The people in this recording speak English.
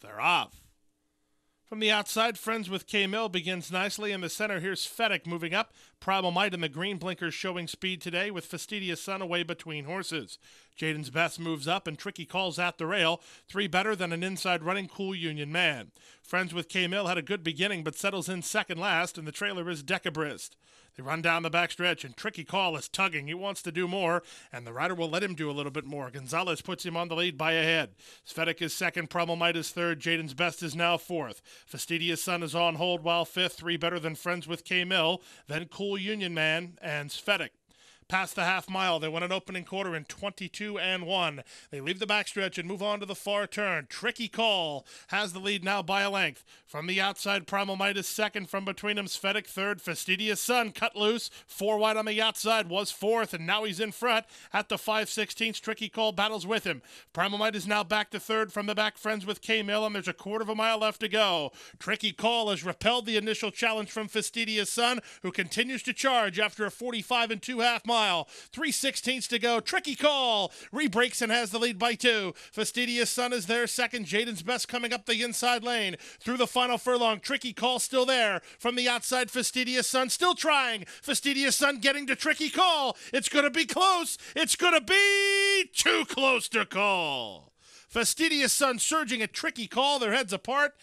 They're off. From the outside, Friends with K Mill begins nicely. In the center, here's Fedek moving up. Primal Might and the Green Blinkers showing speed today with Fastidious Sun away between horses. Jaden's Best moves up and Tricky calls out the rail. Three better than an inside running cool Union man. Friends with K Mill had a good beginning but settles in second last, and the trailer is Decabrist. They run down the backstretch, and Tricky Call is tugging. He wants to do more, and the rider will let him do a little bit more. Gonzalez puts him on the lead by a head. Svetic is second, Primal Might is third, Jaden's Best is now fourth. Fastidious Sun is on hold while fifth, three better than Friends with K Mill, then Cool Union Man, and Svetic. Past the half mile, they win an opening quarter in 22 and 1. They leave the backstretch and move on to the far turn. Tricky call has the lead now by a length. From the outside, Primal Might is second. From between them, Svetic third. Fastidious Sun cut loose. Four wide on the outside was fourth, and now he's in front at the 5 16th. Tricky call battles with him. Primal Might is now back to third from the back, friends with K Mill, and there's a quarter of a mile left to go. Tricky call has repelled the initial challenge from Fastidious Sun, who continues to charge after a 45 and two half mile. 3 16 to go. Tricky call. Rebreaks and has the lead by two. Fastidious Sun is there second. Jaden's best coming up the inside lane. Through the final furlong. Tricky call still there. From the outside, Fastidious Sun still trying. Fastidious Sun getting to Tricky call. It's going to be close. It's going to be too close to call. Fastidious Sun surging a tricky call, their heads apart,